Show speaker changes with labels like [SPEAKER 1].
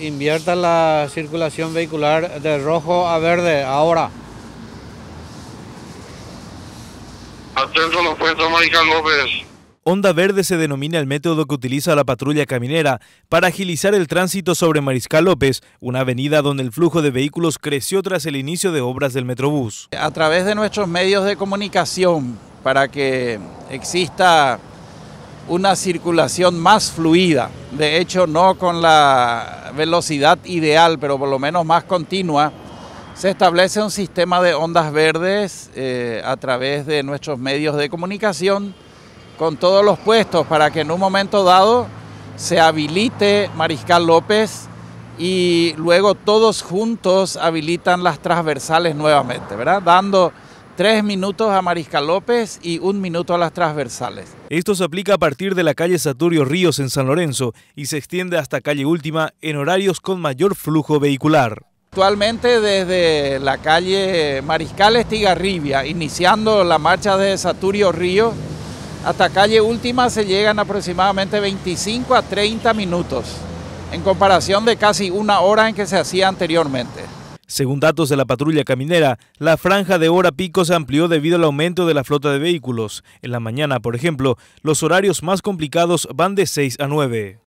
[SPEAKER 1] Invierta la circulación vehicular de rojo a verde ahora.
[SPEAKER 2] los puestos, Mariscal López.
[SPEAKER 3] Onda Verde se denomina el método que utiliza la patrulla caminera para agilizar el tránsito sobre Mariscal López, una avenida donde el flujo de vehículos creció tras el inicio de obras del Metrobús.
[SPEAKER 1] A través de nuestros medios de comunicación, para que exista una circulación más fluida, de hecho no con la velocidad ideal, pero por lo menos más continua, se establece un sistema de ondas verdes eh, a través de nuestros medios de comunicación con todos los puestos para que en un momento dado se habilite Mariscal López y luego todos juntos habilitan las transversales nuevamente, ¿verdad? Dando tres minutos a Mariscal López y un minuto a las transversales.
[SPEAKER 3] Esto se aplica a partir de la calle Saturio Ríos en San Lorenzo y se extiende hasta calle Última en horarios con mayor flujo vehicular.
[SPEAKER 1] Actualmente desde la calle Mariscal Estigarribia, iniciando la marcha de Saturio Ríos, hasta calle Última se llegan aproximadamente 25 a 30 minutos, en comparación
[SPEAKER 3] de casi una hora en que se hacía anteriormente. Según datos de la patrulla caminera, la franja de hora pico se amplió debido al aumento de la flota de vehículos. En la mañana, por ejemplo, los horarios más complicados van de 6 a 9.